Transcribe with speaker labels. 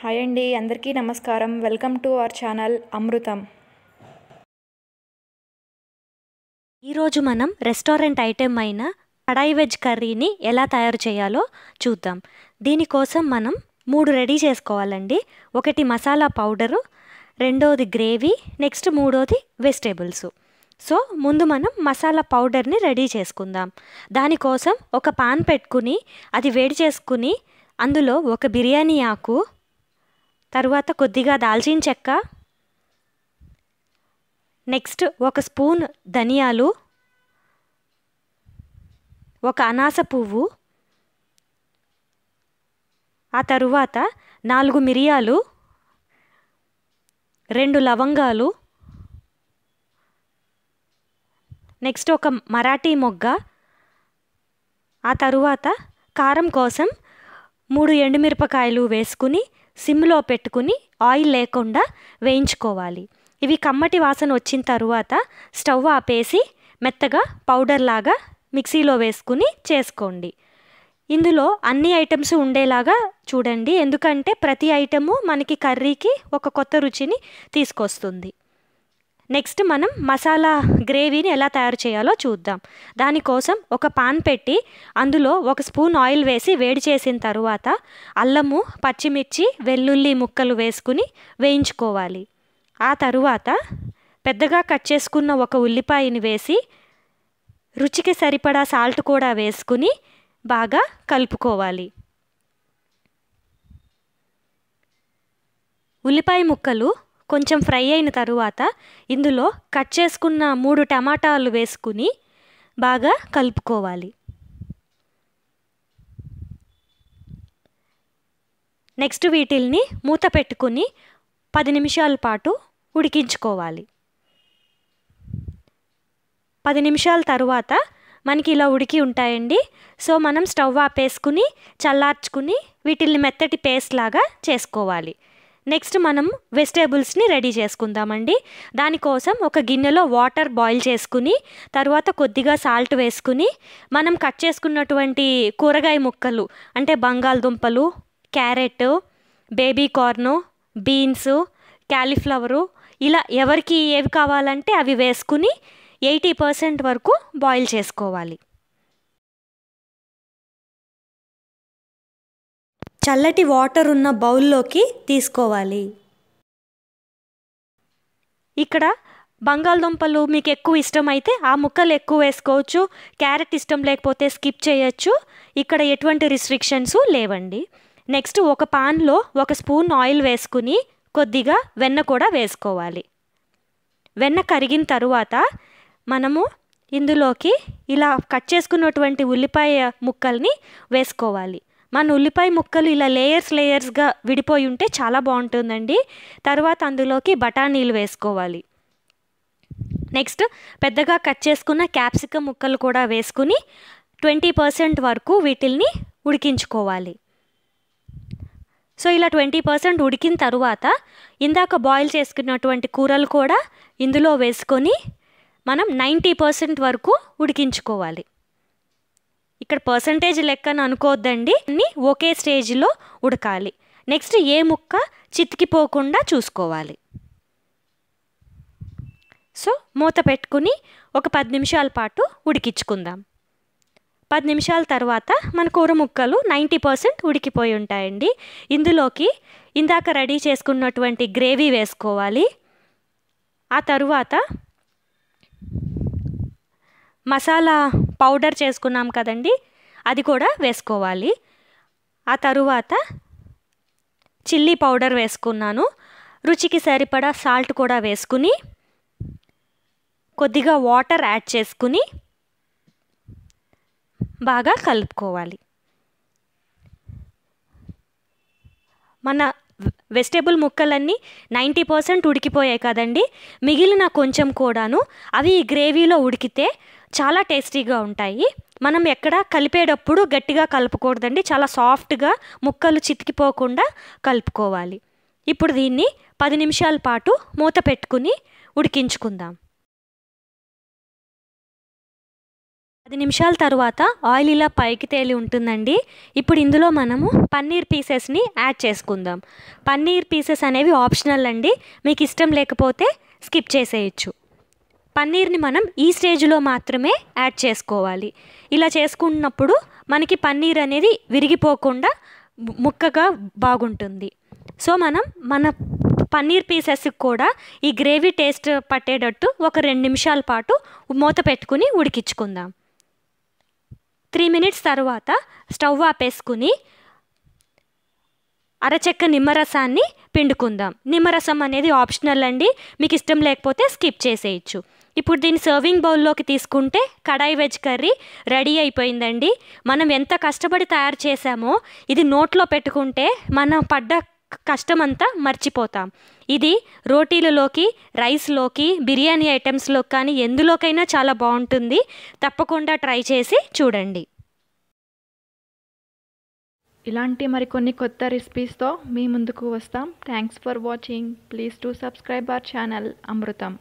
Speaker 1: hi అండి అందరికీ నమస్కారం welcome to our channel Amrutham ఈరోజు మనం రెస్టారెంట్ ఐటెం అయిన కడాయి వెజ్ కర్రీని ఎలా తయారు చేయాలో చూద్దాం దీనికోసం మనం మూడు రెడీ చేసుకోవాలండి ఒకటి మసాలా పౌడరు రెండోది గ్రేవీ నెక్స్ట్ మూడోది వెజిటేబుల్స్ సో ముందు మనం మసాలా పౌడర్ని రెడీ చేసుకుందాం దానికోసం ఒక పాన్ పెట్టుకుని అది వేడి చేసుకుని అందులో ఒక బిర్యానీ ఆకు తరువాత కొద్దిగా దాల్చిన చెక్క నెక్స్ట్ ఒక స్పూన్ ధనియాలు ఒక అనాస పువ్వు ఆ తరువాత నాలుగు మిరియాలు రెండు లవంగాలు నెక్స్ట్ ఒక మరాఠీ మొగ్గ ఆ తరువాత కారం కోసం మూడు ఎండుమిరపకాయలు వేసుకుని సిమ్లో పెట్టుకుని ఆయిల్ లేకుండా వేయించుకోవాలి ఇవి కమ్మటి వాసన వచ్చిన తరువాత స్టవ్ ఆపేసి మెత్తగా పౌడర్ లాగా మిక్సీలో వేసుకుని చేసుకోండి ఇందులో అన్ని ఐటమ్స్ ఉండేలాగా చూడండి ఎందుకంటే ప్రతి ఐటము మనకి కర్రీకి ఒక కొత్త రుచిని తీసుకొస్తుంది నెక్స్ట్ మనం మసాలా గ్రేవీని ఎలా తయారు చేయాలో చూద్దాం దానికోసం ఒక పాన్ పెట్టి అందులో ఒక స్పూన్ ఆయిల్ వేసి వేడి చేసిన తరువాత అల్లము పచ్చిమిర్చి వెల్లుల్లి ముక్కలు వేసుకుని వేయించుకోవాలి ఆ తరువాత పెద్దగా కట్ చేసుకున్న ఒక ఉల్లిపాయని వేసి రుచికి సరిపడా సాల్ట్ కూడా వేసుకుని బాగా కలుపుకోవాలి ఉల్లిపాయ ముక్కలు కొంచెం ఫ్రై అయిన తరువాత ఇందులో కట్ చేసుకున్న మూడు టమాటాలు వేసుకుని బాగా కలుపుకోవాలి నెక్స్ట్ వీటిల్ని మూత పెట్టుకుని పది నిమిషాల పాటు ఉడికించుకోవాలి పది నిమిషాల తర్వాత మనకి ఇలా ఉడికి ఉంటాయండి సో మనం స్టవ్ ఆపేసుకుని చల్లార్చుకుని వీటిల్ని మెత్తటి పేస్ట్ లాగా చేసుకోవాలి నెక్స్ట్ మనం వెజిటేబుల్స్ని రెడీ చేసుకుందామండి దానికోసం ఒక గిన్నెలో వాటర్ బాయిల్ చేసుకుని తర్వాత కొద్దిగా సాల్ట్ వేసుకుని మనం కట్ చేసుకున్నటువంటి కూరగాయ ముక్కలు అంటే బంగాళదుంపలు carrot baby corn beans cauliflower ఇలా ఎవరికి ఏవి కావాలంటే అవి వేసుకుని ఎయిటీ పర్సెంట్ వరకు బాయిల్ చేసుకోవాలి చల్లటి వాటర్ ఉన్న బౌల్లోకి తీసుకోవాలి ఇక్కడ బంగాళదుంపలు మీకు ఎక్కువ ఇష్టం అయితే ఆ ముక్కలు ఎక్కువ వేసుకోవచ్చు క్యారెట్ ఇష్టం లేకపోతే స్కిప్ చేయొచ్చు ఇక్కడ ఎటువంటి రిస్ట్రిక్షన్స్ లేవండి నెక్స్ట్ ఒక పాన్లో ఒక స్పూన్ ఆయిల్ వేసుకుని కొద్దిగా వెన్న కూడా వేసుకోవాలి వెన్న కరిగిన తరువాత మనము ఇందులోకి ఇలా కట్ చేసుకున్నటువంటి ఉల్లిపాయ ముక్కల్ని వేసుకోవాలి మన ఉల్లిపాయ ముక్కలు ఇలా లేయర్స్ లేయర్స్గా విడిపోయి ఉంటే చాలా బాగుంటుందండి తర్వాత అందులోకి బఠానీలు వేసుకోవాలి నెక్స్ట్ పెద్దగా కట్ చేసుకున్న క్యాప్సికమ్ ముక్కలు కూడా వేసుకుని ట్వంటీ పర్సెంట్ వరకు వీటిల్ని ఉడికించుకోవాలి సో ఇలా ట్వంటీ పర్సెంట్ ఉడికిన తర్వాత ఇందాక బాయిల్ చేసుకున్నటువంటి కూరలు కూడా ఇందులో వేసుకొని మనం నైంటీ పర్సెంట్ వరకు ఉడికించుకోవాలి ఇక్కడ పర్సంటేజ్ లెక్కను అనుకోవద్దండి అన్ని ఒకే స్టేజ్లో ఉడకాలి నెక్స్ట్ ఏ ముక్క చితికిపోకుండా చూసుకోవాలి సో మూత పెట్టుకుని ఒక పది నిమిషాల పాటు ఉడికించుకుందాం పది నిమిషాల తర్వాత మన కూర ముక్కలు నైంటీ పర్సెంట్ ఉడికిపోయి ఉంటాయండి ఇందులోకి ఇందాక రెడీ చేసుకున్నటువంటి గ్రేవీ వేసుకోవాలి ఆ తరువాత మసాలా పౌడర్ చేసుకున్నాం కదండి అది కూడా వేసుకోవాలి ఆ తరువాత చిల్లీ పౌడర్ వేసుకున్నాను రుచికి సరిపడా సాల్ట్ కూడా వేసుకుని కొద్దిగా వాటర్ యాడ్ చేసుకుని బాగా కలుపుకోవాలి మన వెజిటేబుల్ ముక్కలన్నీ నైంటీ పర్సెంట్ ఉడికిపోయాయి కదండి మిగిలిన కొంచెం కూడాను అవి ఈ గ్రేవీలో ఉడికితే చాలా టేస్టీగా ఉంటాయి మనం ఎక్కడ కలిపేటప్పుడు గట్టిగా కలపకూడదండి చాలా సాఫ్ట్గా ముక్కలు చితికిపోకుండా కలుపుకోవాలి ఇప్పుడు దీన్ని పది నిమిషాల పాటు మూత పెట్టుకుని ఉడికించుకుందాం పది నిమిషాల తర్వాత ఆయిల్ ఇలా పైకి తేలి ఉంటుందండి ఇప్పుడు ఇందులో మనము పన్నీర్ పీసెస్ని యాడ్ చేసుకుందాం పన్నీర్ పీసెస్ అనేవి ఆప్షనల్ అండి మీకు ఇష్టం లేకపోతే స్కిప్ చేసేయచ్చు పన్నీర్ని మనం ఈ స్టేజ్లో మాత్రమే యాడ్ చేసుకోవాలి ఇలా చేసుకున్నప్పుడు మనకి పన్నీర్ అనేది విరిగిపోకుండా ముక్కగా బాగుంటుంది సో మనం మన పన్నీర్ పీసెస్కి కూడా ఈ గ్రేవీ టేస్ట్ పట్టేటట్టు ఒక రెండు నిమిషాల పాటు మూత పెట్టుకుని ఉడికించుకుందాం త్రీ మినిట్స్ తర్వాత స్టవ్ ఆపేసుకుని అరచెక్క నిమ్మరసాన్ని పిండుకుందాం నిమ్మరసం అనేది ఆప్షనల్ అండి మీకు ఇష్టం లేకపోతే స్కిప్ చేసేయచ్చు ఇప్పుడు దీన్ని సర్వింగ్ బౌల్లోకి తీసుకుంటే కడాయి వెజ్ కర్రీ రెడీ అయిపోయిందండి మనం ఎంత కష్టపడి తయారు చేసామో ఇది నోట్లో పెట్టుకుంటే మనం పడ్డ కష్టమంతా మర్చిపోతాం ఇది రోటీలలోకి రైస్లోకి బిర్యానీ ఐటమ్స్లో కానీ ఎందులోకైనా చాలా బాగుంటుంది తప్పకుండా ట్రై చేసి చూడండి ఇలాంటి మరికొన్ని కొత్త రెసిపీస్తో మీ ముందుకు వస్తాం thanks for watching please to subscribe our channel Amrutham